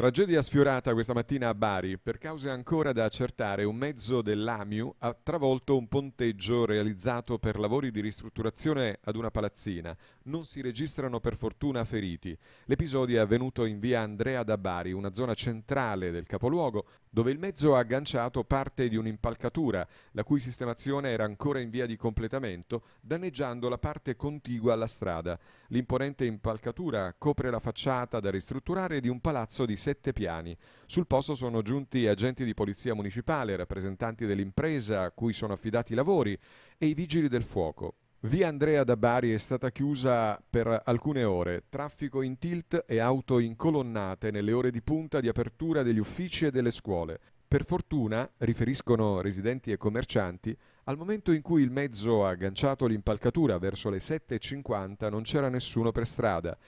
Tragedia sfiorata questa mattina a Bari. Per cause ancora da accertare, un mezzo dell'AMIU ha travolto un ponteggio realizzato per lavori di ristrutturazione ad una palazzina. Non si registrano per fortuna feriti. L'episodio è avvenuto in via Andrea da Bari, una zona centrale del capoluogo, dove il mezzo ha agganciato parte di un'impalcatura, la cui sistemazione era ancora in via di completamento, danneggiando la parte contigua alla strada. L'imponente impalcatura copre la facciata da ristrutturare di un palazzo di sette piani. Sul posto sono giunti agenti di polizia municipale, rappresentanti dell'impresa a cui sono affidati i lavori e i vigili del fuoco. Via Andrea da Bari è stata chiusa per alcune ore, traffico in tilt e auto in colonnate nelle ore di punta di apertura degli uffici e delle scuole. Per fortuna, riferiscono residenti e commercianti, al momento in cui il mezzo ha agganciato l'impalcatura verso le 7.50 non c'era nessuno per strada